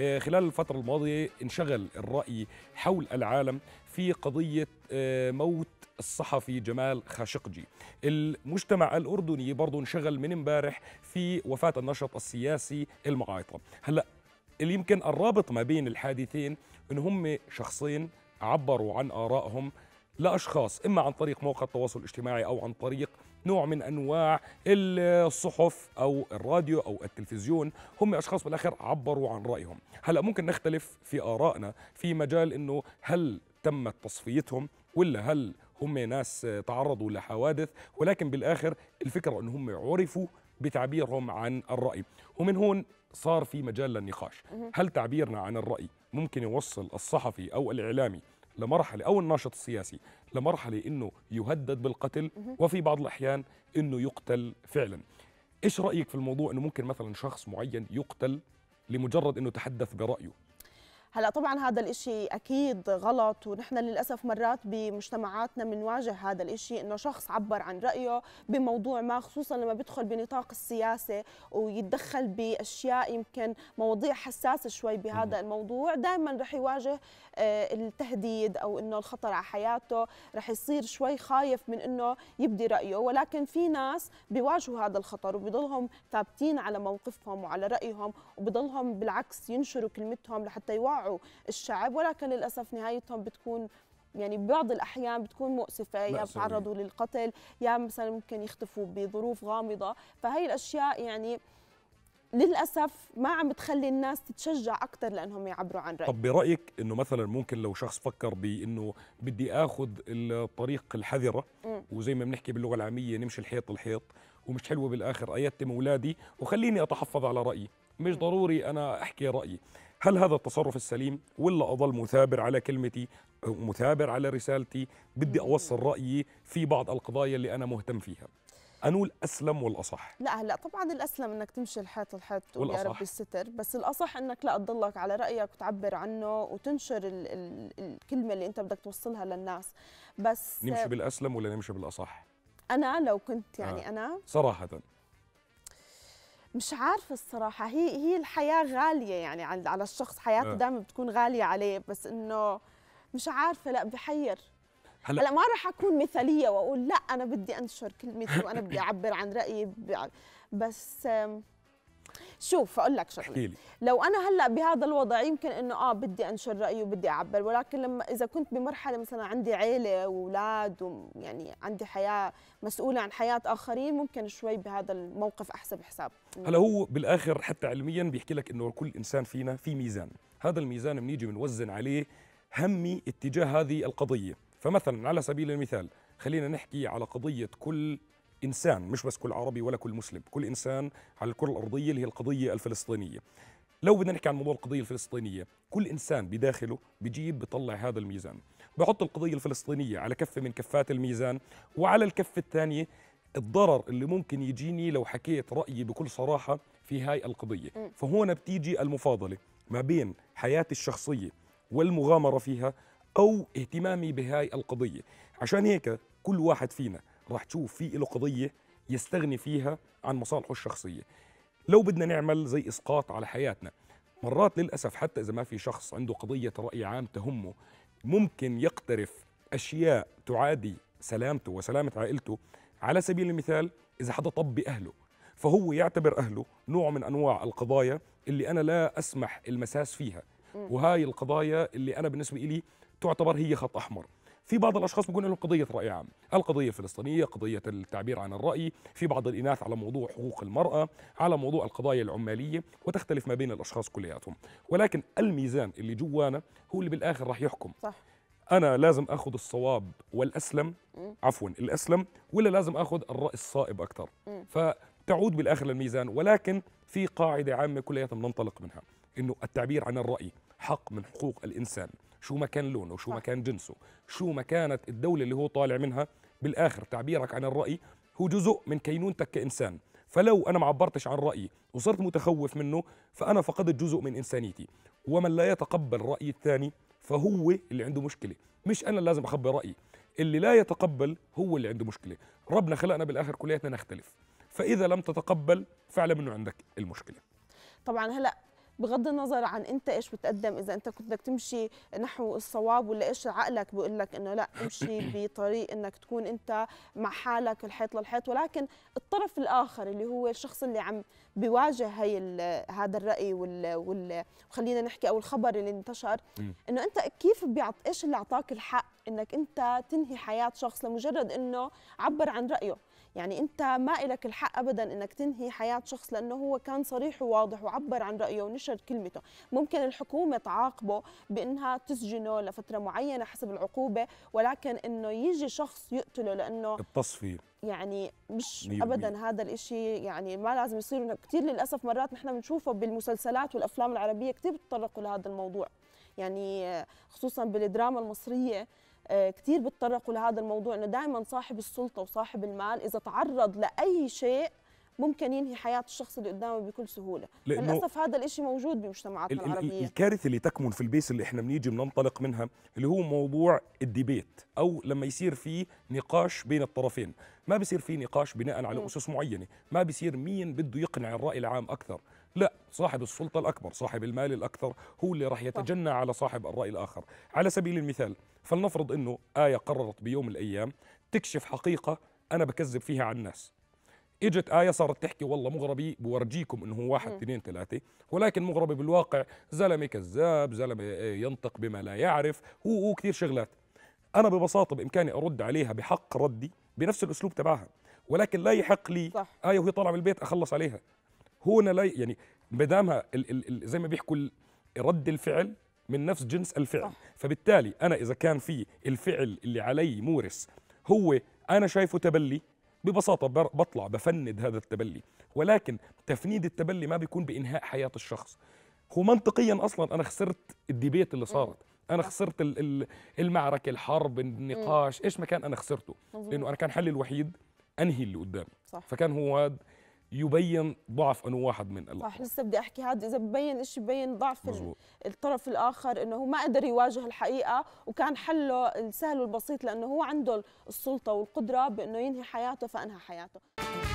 آه، خلال الفترة الماضية انشغل الرأي حول العالم في قضية آه، موت الصحفي جمال خاشقجي المجتمع الأردني برضه انشغل من امبارح في وفاة النشط السياسي المعايطة هلأ اللي يمكن الرابط ما بين الحادثين ان هم شخصين عبروا عن آرائهم لاشخاص اما عن طريق مواقع التواصل الاجتماعي او عن طريق نوع من انواع الصحف او الراديو او التلفزيون هم اشخاص بالاخر عبروا عن رايهم هلا ممكن نختلف في ارائنا في مجال انه هل تمت تصفيتهم ولا هل هم ناس تعرضوا لحوادث ولكن بالاخر الفكره ان هم عرفوا بتعبيرهم عن الراي ومن هون صار في مجال للنقاش هل تعبيرنا عن الراي ممكن يوصل الصحفي او الاعلامي لمرحله او الناشط السياسي لمرحله انه يهدد بالقتل وفي بعض الاحيان انه يقتل فعلا ايش رايك في الموضوع انه ممكن مثلا شخص معين يقتل لمجرد انه تحدث برايه هلا طبعا هذا الإشي اكيد غلط ونحن للاسف مرات بمجتمعاتنا بنواجه هذا الإشي انه شخص عبر عن رايه بموضوع ما خصوصا لما بيدخل بنطاق السياسه ويتدخل باشياء يمكن مواضيع حساسه شوي بهذا الموضوع دائما رح يواجه آه، التهديد او انه الخطر على حياته رح يصير شوي خايف من انه يبدي رايه ولكن في ناس بيواجهوا هذا الخطر وبضلهم ثابتين على موقفهم وعلى رايهم وبضلهم بالعكس ينشروا كلمتهم لحتى يوعوا يسمعوا الشعب ولكن للاسف نهايتهم بتكون يعني ببعض الاحيان بتكون مؤسفه يا بتعرضوا للقتل يا مثلا ممكن يختفوا بظروف غامضه فهي الاشياء يعني للاسف ما عم بتخلي الناس تتشجع اكثر لانهم يعبروا عن رايهم طب برايك انه مثلا ممكن لو شخص فكر بانه بدي اخذ الطريق الحذره وزي ما بنحكي باللغه العاميه نمشي الحيط الحيط ومش حلوه بالاخر ايتم اولادي وخليني اتحفظ على رايي مش ضروري انا احكي رايي هل هذا التصرف السليم ولا اظل مثابر على كلمتي مثابر على رسالتي بدي اوصل رايي في بعض القضايا اللي انا مهتم فيها انو الاسلم والاصح لا هلا طبعا الاسلم انك تمشي الحيط الحيط ويا رب الستر بس الاصح انك لا تضلك على رايك وتعبر عنه وتنشر ال ال الكلمه اللي انت بدك توصلها للناس بس نمشي بالاسلم ولا نمشي بالاصح انا لو كنت يعني آه. انا صراحه مش عارفه الصراحه هي هي الحياه غاليه يعني على الشخص حياته آه. دائما بتكون غاليه عليه بس انه مش عارفه لا بحير هلا, هلأ ما راح اكون مثاليه واقول لا انا بدي انشر كلمتي وانا بدي اعبر عن رايي بس شوف اقول لك شغله لو انا هلا بهذا الوضع يمكن انه اه بدي انشر رايي وبدي اعبر ولكن لما اذا كنت بمرحله مثلا عندي عيله واولاد ويعني عندي حياه مسؤوله عن حياه اخرين ممكن شوي بهذا الموقف احسب حساب هلا هو بالاخر حتى علميا بيحكي لك انه كل انسان فينا في ميزان هذا الميزان بنيجي بنوزن عليه همي اتجاه هذه القضيه فمثلا على سبيل المثال خلينا نحكي على قضيه كل انسان مش بس كل عربي ولا كل مسلم كل انسان على الكره الارضيه اللي هي القضيه الفلسطينيه لو بدنا نحكي عن موضوع القضيه الفلسطينيه كل انسان بداخله بجيب بطلع هذا الميزان بحط القضيه الفلسطينيه على كفه من كفات الميزان وعلى الكفه الثانيه الضرر اللي ممكن يجيني لو حكيت رايي بكل صراحه في هاي القضيه فهون بتيجي المفاضله ما بين حياتي الشخصيه والمغامره فيها او اهتمامي بهاي القضيه عشان هيك كل واحد فينا راح تشوف في له قضيه يستغني فيها عن مصالحه الشخصيه لو بدنا نعمل زي اسقاط على حياتنا مرات للاسف حتى اذا ما في شخص عنده قضيه راي عام تهمه ممكن يقترف اشياء تعادي سلامته وسلامه عائلته على سبيل المثال اذا حدا طب باهله فهو يعتبر اهله نوع من انواع القضايا اللي انا لا اسمح المساس فيها وهاي القضايا اللي انا بالنسبه لي تعتبر هي خط احمر في بعض الاشخاص بيكون لهم قضيه راي عام القضيه الفلسطينيه قضيه التعبير عن الراي في بعض الاناث على موضوع حقوق المراه على موضوع القضايا العماليه وتختلف ما بين الاشخاص كلياتهم ولكن الميزان اللي جوانا هو اللي بالاخر راح يحكم صح انا لازم اخذ الصواب والاسلم عفوا الاسلم ولا لازم اخذ الراي الصائب اكثر فتعود بالاخر للميزان ولكن في قاعده عامه كلياتنا بننطلق منها انه التعبير عن الراي حق من حقوق الانسان شو ما كان لونه شو ما كان جنسه شو ما كانت الدولة اللي هو طالع منها بالآخر تعبيرك عن الرأي هو جزء من كينونتك كإنسان فلو أنا ما عبرتش عن رأيي وصرت متخوف منه فأنا فقدت جزء من إنسانيتي ومن لا يتقبل رأي الثاني فهو اللي عنده مشكلة مش أنا لازم أخبي رأيي اللي لا يتقبل هو اللي عنده مشكلة ربنا خلقنا بالآخر كلياتنا نختلف فإذا لم تتقبل فاعلم أنه عندك المشكلة طبعا هلأ بغض النظر عن انت ايش بتقدم اذا انت كنت بدك تمشي نحو الصواب ولا ايش عقلك بيقول لك انه لا امشي بطريق انك تكون انت مع حالك الحيط للحيط ولكن الطرف الاخر اللي هو الشخص اللي عم بيواجه هي هذا الراي وال, وال خلينا نحكي او الخبر اللي انتشر انه انت كيف بيعط ايش اللي اعطاك الحق انك انت تنهي حياه شخص لمجرد انه عبر عن رايه يعني انت ما لك الحق ابدا انك تنهي حياه شخص لانه هو كان صريح وواضح وعبر عن رايه ونشر نشر كلمته ممكن الحكومة تعاقبه بأنها تسجنه لفترة معينة حسب العقوبة ولكن أنه يجي شخص يقتله لأنه التصفية يعني مش ميو ابدا ميو. هذا الشيء يعني ما لازم يصير كثير للاسف مرات نحن بنشوفه بالمسلسلات والافلام العربيه كثير بتطرقوا لهذا الموضوع يعني خصوصا بالدراما المصريه آه، كثير بتطرقوا لهذا الموضوع انه دائما صاحب السلطه وصاحب المال اذا تعرض لاي شيء ممكن ينهي حياه الشخص اللي قدامه بكل سهوله للاسف هذا الإشي موجود بمجتمعاتنا العربيه الكارثه اللي تكمن في البيس اللي احنا بنيجي بننطلق منها اللي هو موضوع الديبيت او لما يصير في نقاش بين الطرفين ما بيصير في نقاش بناء على م. اسس معينه ما بيصير مين بده يقنع الراي العام اكثر لا صاحب السلطة الأكبر صاحب المال الأكثر هو اللي راح يتجنى على صاحب الرأي الآخر على سبيل المثال فلنفرض أنه آية قررت بيوم من الأيام تكشف حقيقة أنا بكذب فيها على الناس اجت ايه صارت تحكي والله مغربي بورجيكم انه هو واحد اثنين ثلاثه ولكن مغربي بالواقع زلمه كذاب زلمه آه، ينطق بما لا يعرف هو كثير شغلات انا ببساطه بامكاني ارد عليها بحق ردي بنفس الاسلوب تبعها ولكن لا يحق لي صح. ايه وهي طالعه من البيت اخلص عليها هنا لا يعني ما دامها زي ما بيحكوا رد الفعل من نفس جنس الفعل صح. فبالتالي انا اذا كان في الفعل اللي علي مورس هو انا شايفه تبلي ببساطه بطلع بفند هذا التبلي ولكن تفنيد التبلي ما بيكون بانهاء حياه الشخص هو منطقيا اصلا انا خسرت الديبيت اللي صارت انا خسرت المعركه الحرب النقاش ايش ما كان انا خسرته لانه انا كان حلي الوحيد انهي اللي قدامي صح. فكان هو يبين ضعف انه واحد من الأطراف صح لسه بدي احكي هذا اذا ببين شيء ببين ضعف مزبوط. الطرف الاخر انه هو ما قدر يواجه الحقيقه وكان حله السهل والبسيط لانه هو عنده السلطه والقدره بانه ينهي حياته فانهى حياته